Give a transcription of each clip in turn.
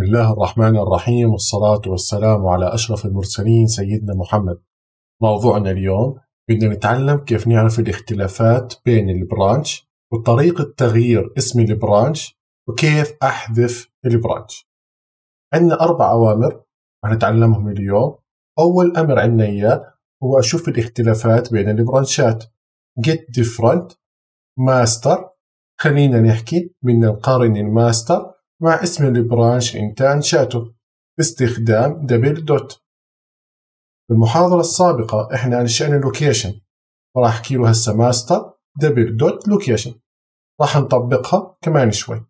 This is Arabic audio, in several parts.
بسم الله الرحمن الرحيم والصلاة والسلام على أشرف المرسلين سيدنا محمد موضوعنا اليوم بدنا نتعلم كيف نعرف الاختلافات بين البرانش وطريقة تغيير اسم البرانش وكيف أحذف البرانش عندنا أربع أوامر هنتعلمهم اليوم أول أمر عندنا إياه هو أشوف الاختلافات بين البرانشات get different master خلينا نحكي بدنا نقارن الماستر مع اسم البرانش انت انشاته باستخدام دبل دوت في المحاضرة السابقة احنا انشأنا لوكيشن وراح احكي له هسه ماستر دبل دوت لوكيشن راح نطبقها كمان شوي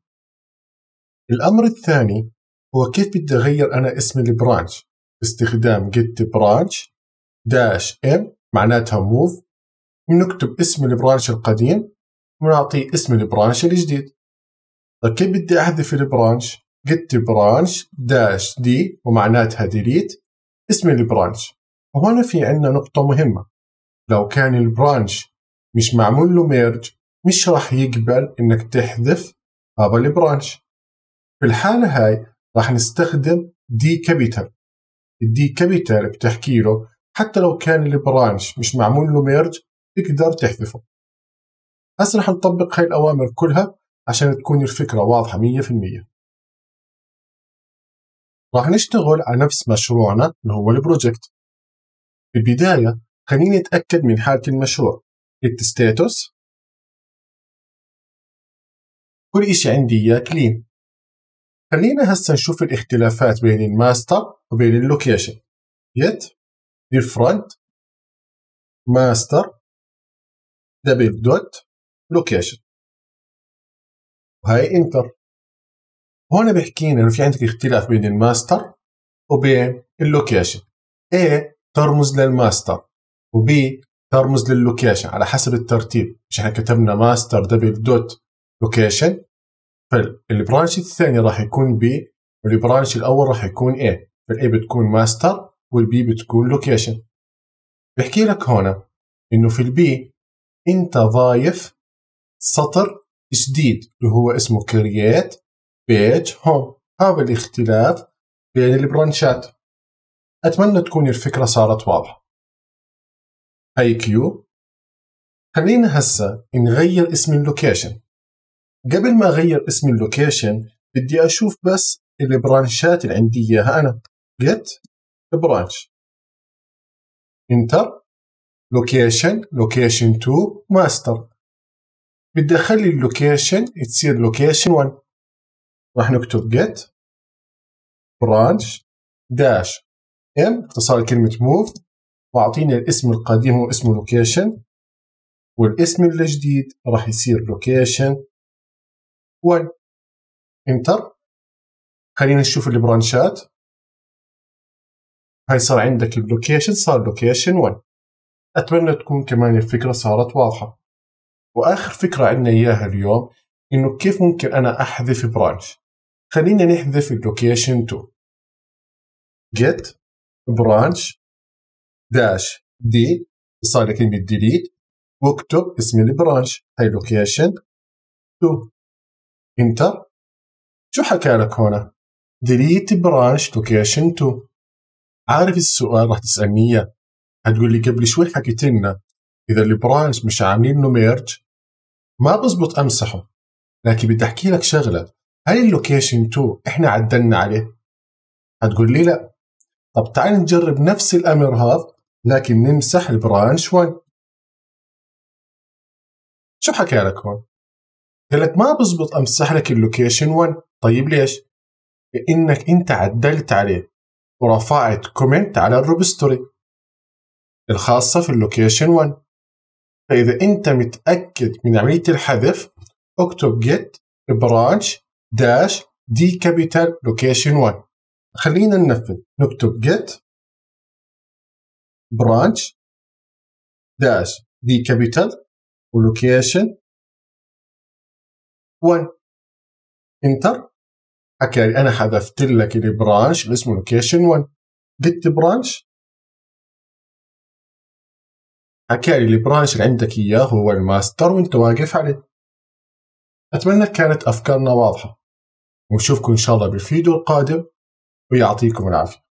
الأمر الثاني هو كيف بدي أغير أنا اسم البرانش باستخدام get branch dash m معناتها move بنكتب اسم البرانش القديم ونعطيه اسم البرانش الجديد طيب كيف بدي احذف البرانش؟ جيت برانش داش دي ومعناتها ديليت اسم البرانش وهنا في عندنا نقطة مهمة لو كان البرانش مش معمول له ميرج مش راح يقبل انك تحذف هذا البرانش في الحالة هاي راح نستخدم دي كابيتال الدي كابيتال بتحكي له حتى لو كان البرانش مش معمول له ميرج تقدر تحذفه هسه راح نطبق هاي الأوامر كلها عشان تكون الفكرة واضحة 100% راح نشتغل على نفس مشروعنا اللي هو البروجكت بالبداية خليني أتأكد من حالة المشروع Hit status كل إشي عندي إياه كلين خلينا هسا نشوف الاختلافات بين الماستر وبين اللوكيشن get different master double dot location وهي انتر هون بحكينا انه في عندك اختلاف بين الماستر وبين اللوكيشن A ترمز للماستر وبي ترمز لللوكيشن على حسب الترتيب مش احنا كتبنا ماستر دبل دوت لوكيشن فالبرانش الثاني راح يكون B والبرانش الاول راح يكون A فالاي بتكون ماستر والبي بتكون لوكيشن بحكي لك هون انه في البي انت ضايف سطر جديد اللي هو اسمه كرييت بيج هوم هذا الاختلاف بين البرانشات أتمنى تكون الفكرة صارت واضحة اي كيو خلينا هسه نغير اسم اللوكيشن قبل ما أغير اسم اللوكيشن بدي أشوف بس البرانشات اللي عندي إياها أنا get branch انتر لوكيشن لوكيشن 2 ماستر بدي اخلي اللوكيشن تصير لوكيشن 1 راح نكتب get branch dash m اختصار كلمة move واعطيني الاسم القديم هو اسمه لوكيشن والاسم الجديد راح يصير لوكيشن 1 انتر خلينا نشوف البرانشات هاي صار عندك اللوكيشن صار لوكيشن 1 اتمنى تكون كمان الفكرة صارت واضحة واخر فكره عندنا اياها اليوم انه كيف ممكن انا احذف برانش خلينا نحذف اللوكيشن 2 get branch داش دي صار لك كلمه ديليت واكتب اسم البرانش هاي لوكيشن 2 انتر شو حكى لك هنا ديليت برانش لوكيشن 2 عارف السؤال راح تسالني اياه هتقول لي قبل شوي حكيت لنا اذا البرانش مش عاملين له ميرج ما بزبط امسحه لكن بدي احكي لك شغله هل اللوكيشن 2 احنا عدلنا عليه هتقول لي لا طب تعال نجرب نفس الامر هذا لكن نمسح البرانش 1 شو حكى لك هون قال لك ما بزبط امسح لك اللوكيشن 1 طيب ليش لانك انت عدلت عليه ورفعت كومنت على الروب ستوري الخاصه في اللوكيشن 1 فإذا أنت متأكد من عملية الحذف اكتب get branch dash d capital location 1 خلينا ننفذ نكتب get branch dash d capital ولوكيشن 1 انتر حكى لي انا حذفت لك البرانش اللي اسمه لوكيشن 1 جيت برانش حكى لي البرانش اللي عندك إياه هو الماستر وأنت واقف عليه أتمنى كانت أفكارنا واضحة ونشوفكم إن شاء الله بالفيديو القادم ويعطيكم العافية